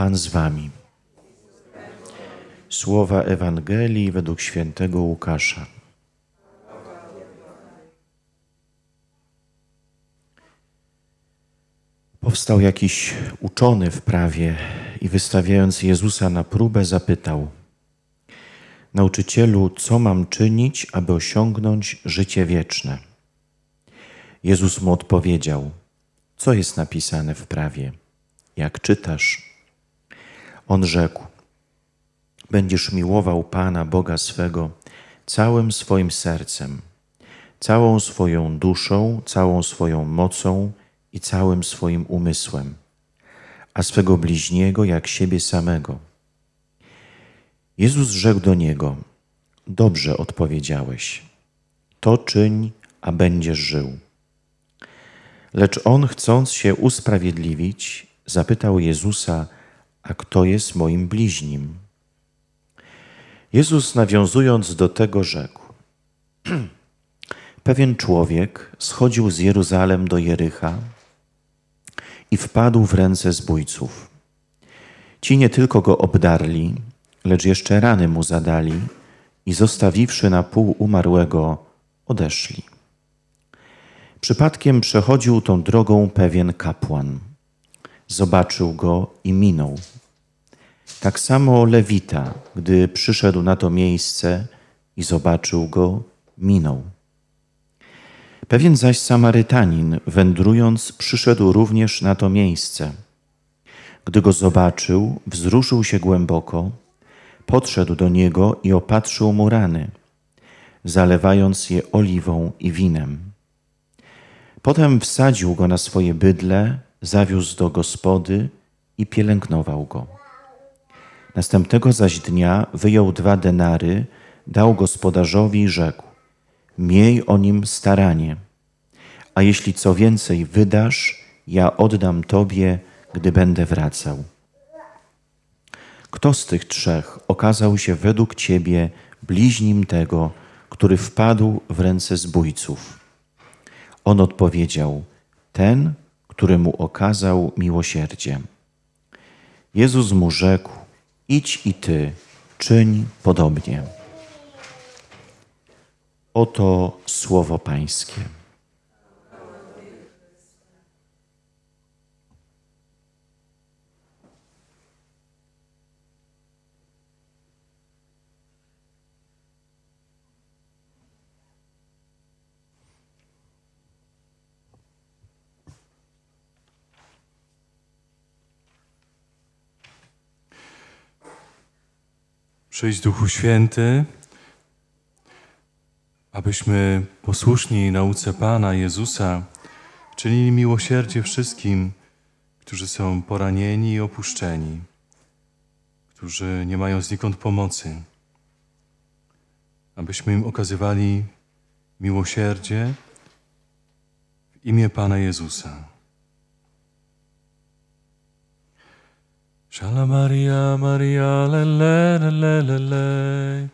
Pan z wami. Słowa Ewangelii według świętego Łukasza. Powstał jakiś uczony w prawie i wystawiając Jezusa na próbę zapytał: Nauczycielu, co mam czynić, aby osiągnąć życie wieczne? Jezus mu odpowiedział: Co jest napisane w prawie? Jak czytasz? On rzekł: Będziesz miłował Pana Boga swego całym swoim sercem, całą swoją duszą, całą swoją mocą i całym swoim umysłem, a swego bliźniego jak siebie samego. Jezus rzekł do niego: Dobrze odpowiedziałeś. To czyń, a będziesz żył. Lecz on, chcąc się usprawiedliwić, zapytał Jezusa, a kto jest moim bliźnim? Jezus nawiązując do tego rzekł: Pewien człowiek schodził z Jeruzalem do Jericha i wpadł w ręce zbójców. Ci nie tylko go obdarli, lecz jeszcze rany mu zadali i zostawiwszy na pół umarłego, odeszli. Przypadkiem przechodził tą drogą pewien kapłan zobaczył go i minął. Tak samo Lewita, gdy przyszedł na to miejsce i zobaczył go, minął. Pewien zaś Samarytanin, wędrując, przyszedł również na to miejsce. Gdy go zobaczył, wzruszył się głęboko, podszedł do niego i opatrzył mu rany, zalewając je oliwą i winem. Potem wsadził go na swoje bydle zawiózł do gospody i pielęgnował go. Następnego zaś dnia wyjął dwa denary, dał gospodarzowi i rzekł: Miej o nim staranie, a jeśli co więcej wydasz, ja oddam tobie, gdy będę wracał. Kto z tych trzech okazał się według ciebie bliźnim tego, który wpadł w ręce zbójców? On odpowiedział: Ten, któremu okazał miłosierdzie. Jezus mu rzekł: Idź i ty, czyń podobnie. Oto słowo Pańskie. Przyjdź Duchu Święty, abyśmy posłuszni nauce Pana Jezusa czynili miłosierdzie wszystkim, którzy są poranieni i opuszczeni, którzy nie mają znikąd pomocy, abyśmy im okazywali miłosierdzie w imię Pana Jezusa. Maria, Maria, le, le, le, le, le, le.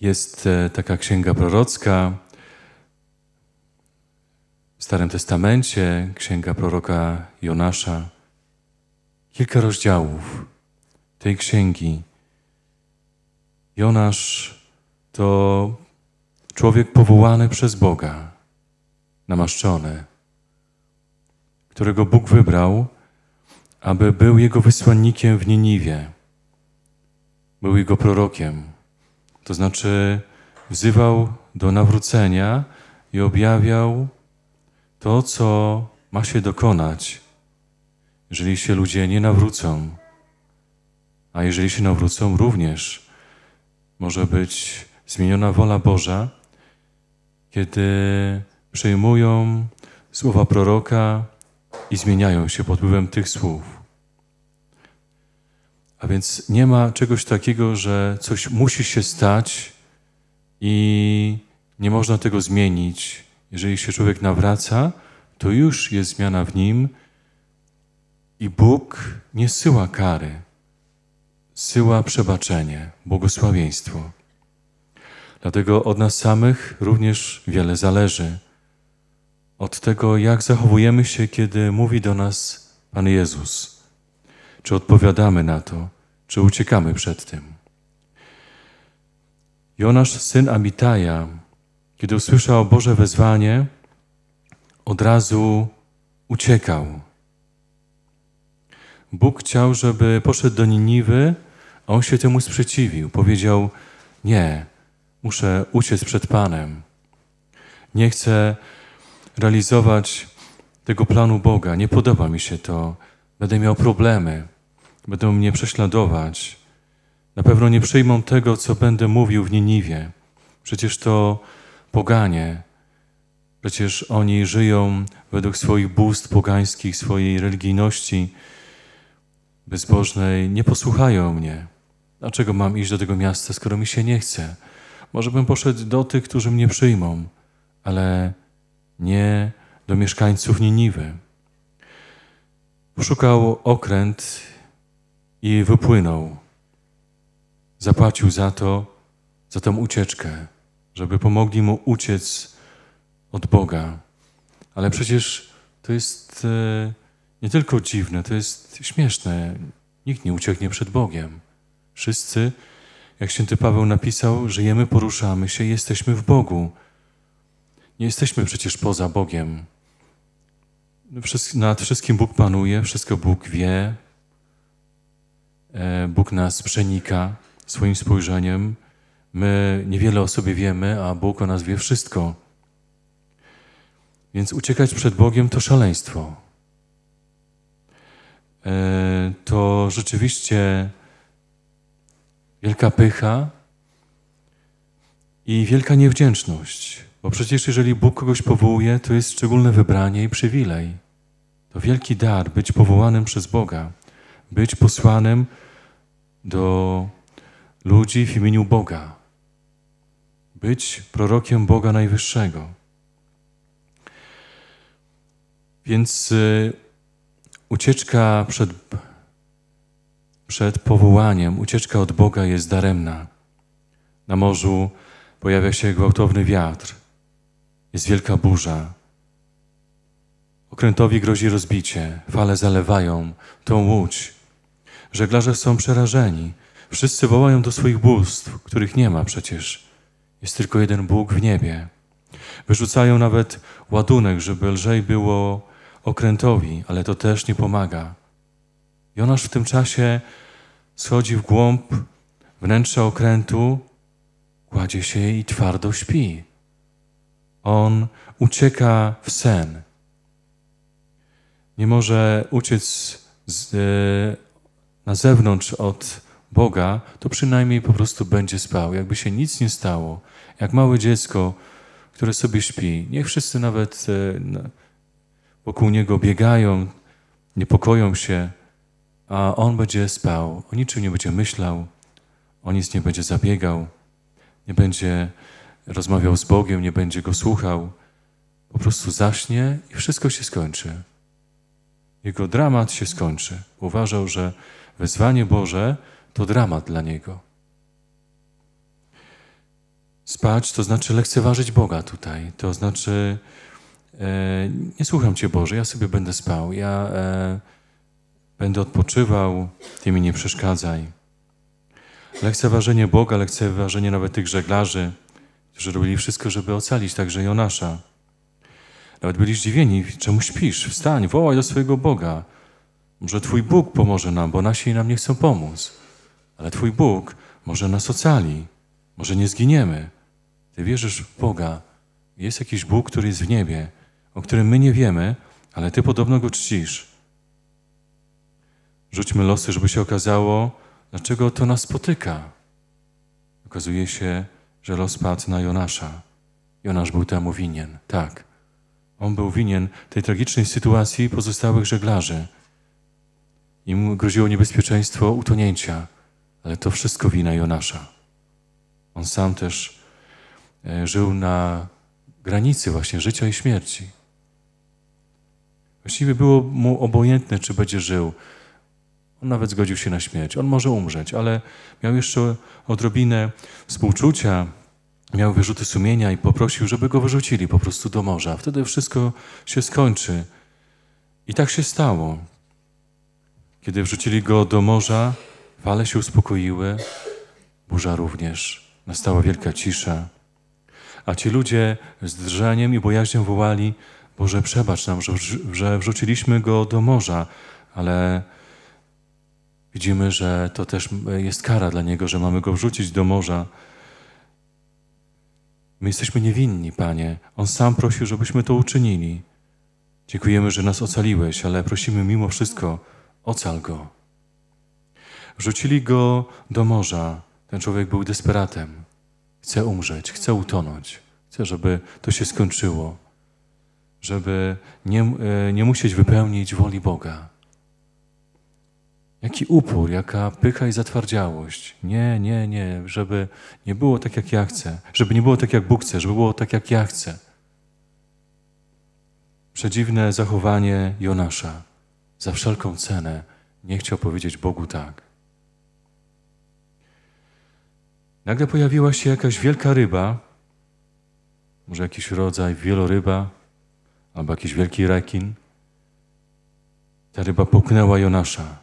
Jest taka księga prorocka w Starym Testamencie, księga proroka Jonasza kilka rozdziałów tej księgi. Jonasz to człowiek powołany przez Boga, namaszczony, którego Bóg wybrał, aby był jego wysłannikiem w Niniwie, był jego prorokiem. To znaczy wzywał do nawrócenia i objawiał to, co ma się dokonać jeżeli się ludzie nie nawrócą, a jeżeli się nawrócą, również może być zmieniona wola Boża, kiedy przyjmują słowa proroka i zmieniają się pod wpływem tych słów. A więc nie ma czegoś takiego, że coś musi się stać i nie można tego zmienić. Jeżeli się człowiek nawraca, to już jest zmiana w nim i Bóg nie syła kary, syła przebaczenie, błogosławieństwo. Dlatego od nas samych również wiele zależy. Od tego, jak zachowujemy się, kiedy mówi do nas Pan Jezus. Czy odpowiadamy na to, czy uciekamy przed tym. Jonasz, syn Amitaja, kiedy usłyszał Boże wezwanie, od razu uciekał. Bóg chciał, żeby poszedł do Niniwy, a on się temu sprzeciwił. Powiedział: Nie, muszę uciec przed Panem. Nie chcę realizować tego planu Boga. Nie podoba mi się to. Będę miał problemy. Będą mnie prześladować. Na pewno nie przyjmą tego, co będę mówił w Niniwie. Przecież to poganie. Przecież oni żyją według swoich bóstw pogańskich, swojej religijności bezbożnej nie posłuchają mnie. Dlaczego mam iść do tego miasta, skoro mi się nie chce? Może bym poszedł do tych, którzy mnie przyjmą, ale nie do mieszkańców Niniwy. Poszukał okręt i wypłynął. Zapłacił za to, za tą ucieczkę, żeby pomogli mu uciec od Boga. Ale przecież to jest. E nie tylko dziwne, to jest śmieszne. Nikt nie ucieknie przed Bogiem. Wszyscy, jak święty Paweł napisał, żyjemy, poruszamy się, jesteśmy w Bogu. Nie jesteśmy przecież poza Bogiem. No, nad wszystkim Bóg panuje, wszystko Bóg wie. E, Bóg nas przenika swoim spojrzeniem. My niewiele o sobie wiemy, a Bóg o nas wie wszystko. Więc uciekać przed Bogiem to szaleństwo. E, to rzeczywiście wielka pycha i wielka niewdzięczność. Bo przecież jeżeli Bóg kogoś powołuje, to jest szczególne wybranie i przywilej. To wielki dar być powołanym przez Boga, być posłanym do ludzi w imieniu Boga, być prorokiem Boga Najwyższego. Więc y, Ucieczka przed, przed powołaniem, ucieczka od Boga jest daremna. Na morzu pojawia się gwałtowny wiatr, jest wielka burza. Okrętowi grozi rozbicie, fale zalewają tą łódź. Żeglarze są przerażeni. Wszyscy wołają do swoich bóstw, których nie ma przecież. Jest tylko jeden Bóg w niebie. Wyrzucają nawet ładunek, żeby lżej było okrętowi, ale to też nie pomaga. Jonasz w tym czasie schodzi w głąb wnętrza okrętu, kładzie się i twardo śpi. On ucieka w sen. Nie może uciec z, e, na zewnątrz od Boga, to przynajmniej po prostu będzie spał, jakby się nic nie stało. Jak małe dziecko, które sobie śpi. Niech wszyscy nawet e, wokół niego biegają, niepokoją się, a on będzie spał, o niczym nie będzie myślał, o nic nie będzie zabiegał, nie będzie rozmawiał z Bogiem, nie będzie go słuchał. Po prostu zaśnie i wszystko się skończy. Jego dramat się skończy. Uważał, że wezwanie Boże to dramat dla niego. Spać to znaczy lekceważyć Boga tutaj, to znaczy E, nie słucham Cię Boże, ja sobie będę spał, ja e, będę odpoczywał, Ty mi nie przeszkadzaj. Lekceważenie Boga, lekceważenie nawet tych żeglarzy, którzy robili wszystko, żeby ocalić także Jonasza. Nawet byli zdziwieni, czemu śpisz, wstań, wołaj do swojego Boga. Może Twój Bóg pomoże nam, bo nasi nam nie chcą pomóc. Ale Twój Bóg może nas ocali, może nie zginiemy. Ty wierzysz w Boga. Jest jakiś Bóg, który jest w niebie o którym my nie wiemy, ale Ty podobno go czcisz. Rzućmy losy, żeby się okazało, dlaczego to nas spotyka. Okazuje się, że los padł na Jonasza. Jonasz był temu winien, tak. On był winien tej tragicznej sytuacji pozostałych żeglarzy. Im groziło niebezpieczeństwo utonięcia, ale to wszystko wina Jonasza. On sam też e, żył na granicy właśnie życia i śmierci. Właściwie było mu obojętne, czy będzie żył. On nawet zgodził się na śmierć. On może umrzeć, ale miał jeszcze odrobinę współczucia, miał wyrzuty sumienia i poprosił, żeby go wyrzucili po prostu do morza. Wtedy wszystko się skończy. I tak się stało. Kiedy wrzucili go do morza, fale się uspokoiły, burza również. Nastała wielka cisza. A ci ludzie z drżeniem i bojaźnią wołali – Boże, przebacz nam, że, że wrzuciliśmy go do morza, ale widzimy, że to też jest kara dla niego, że mamy go wrzucić do morza. My jesteśmy niewinni, Panie. On sam prosił, żebyśmy to uczynili. Dziękujemy, że nas ocaliłeś, ale prosimy mimo wszystko, ocal go. Wrzucili go do morza. Ten człowiek był desperatem. Chce umrzeć, chce utonąć, chce, żeby to się skończyło żeby nie, e, nie musieć wypełnić woli Boga. Jaki upór, jaka pycha i zatwardziałość. Nie, nie, nie, żeby nie było tak, jak ja chcę, żeby nie było tak, jak Bóg chce, żeby było tak, jak ja chcę. Przedziwne zachowanie Jonasza. Za wszelką cenę nie chciał powiedzieć Bogu tak. Nagle pojawiła się jakaś wielka ryba, może jakiś rodzaj wieloryba, albo jakiś wielki rekin. Ta ryba połknęła Jonasza.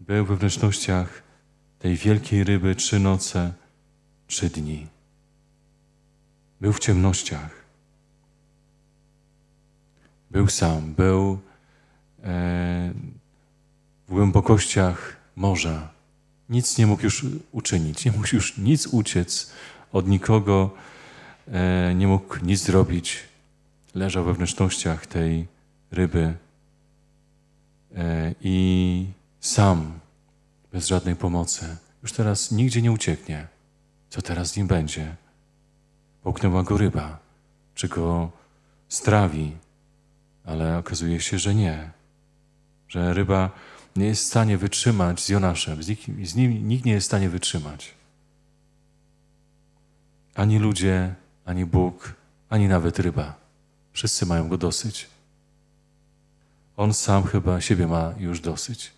Był we wnętrznościach tej wielkiej ryby trzy noce, trzy dni. Był w ciemnościach. Był sam, był e, w głębokościach morza. Nic nie mógł już uczynić, nie mógł już nic uciec od nikogo, e, nie mógł nic zrobić leżał we wnętrznościach tej ryby e, i sam, bez żadnej pomocy, już teraz nigdzie nie ucieknie. Co teraz z nim będzie? Połknęła go ryba, czy go strawi, ale okazuje się, że nie. Że ryba nie jest w stanie wytrzymać z Jonaszem, z, nikim, z nim nikt nie jest w stanie wytrzymać. Ani ludzie, ani Bóg, ani nawet ryba. Wszyscy mają go dosyć. On sam chyba siebie ma już dosyć.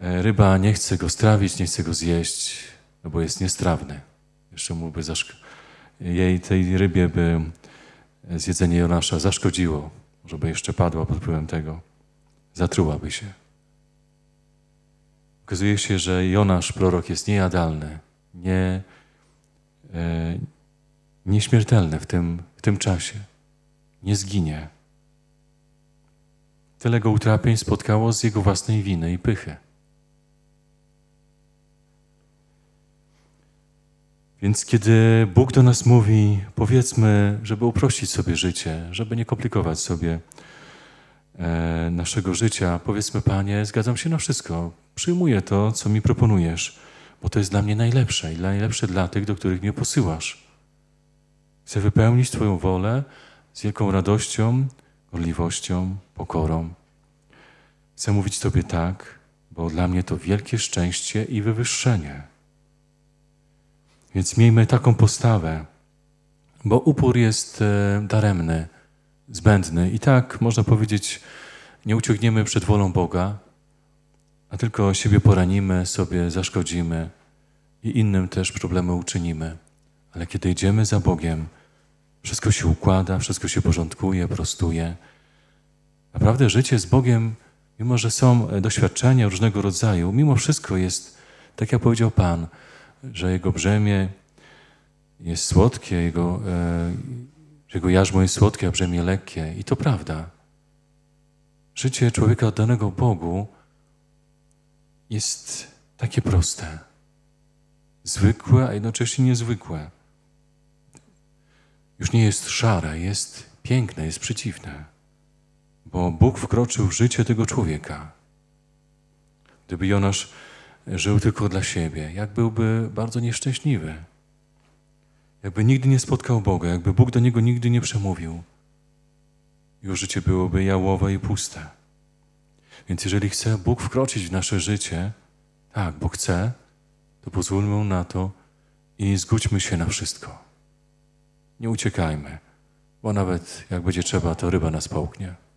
E, ryba nie chce go strawić, nie chce go zjeść, no bo jest niestrawny. Jeszcze mu by zaszk- jej, tej rybie by e, zjedzenie Jonasza zaszkodziło, żeby jeszcze padła pod wpływem tego. Zatrułaby się. Okazuje się, że Jonasz, prorok, jest niejadalny, nie, e, nieśmiertelny w tym, w tym czasie. Nie zginie. Tyle go utrapień spotkało z jego własnej winy i pychy. Więc kiedy Bóg do nas mówi, powiedzmy, żeby uprościć sobie życie, żeby nie komplikować sobie e, naszego życia, powiedzmy, Panie, zgadzam się na wszystko, przyjmuję to, co mi proponujesz, bo to jest dla mnie najlepsze i najlepsze dla tych, do których mnie posyłasz. Chcę wypełnić Twoją wolę z wielką radością, gorliwością, pokorą. Chcę mówić Tobie tak, bo dla mnie to wielkie szczęście i wywyższenie. Więc miejmy taką postawę, bo upór jest e, daremny, zbędny. I tak, można powiedzieć, nie uciągniemy przed wolą Boga, a tylko siebie poranimy, sobie zaszkodzimy i innym też problemy uczynimy. Ale kiedy idziemy za Bogiem, wszystko się układa, wszystko się porządkuje, prostuje. Naprawdę życie z Bogiem, mimo że są e, doświadczenia różnego rodzaju, mimo wszystko jest, tak jak powiedział Pan, że Jego brzemię jest słodkie, Jego, e, Jego jarzmo jest słodkie, a brzemię lekkie. I to prawda. Życie człowieka oddanego Bogu jest takie proste. Zwykłe, a jednocześnie niezwykłe już nie jest szara, jest piękne, jest przeciwne, bo Bóg wkroczył w życie tego człowieka. Gdyby Jonasz żył tylko dla siebie, jak byłby bardzo nieszczęśliwy. Jakby nigdy nie spotkał Boga, jakby Bóg do niego nigdy nie przemówił, już życie byłoby jałowe i puste. Więc jeżeli chce Bóg wkroczyć w nasze życie, tak, bo chce, to pozwólmy mu na to i zgódźmy się na wszystko nie uciekajmy, bo nawet jak będzie trzeba, to ryba nas połknie.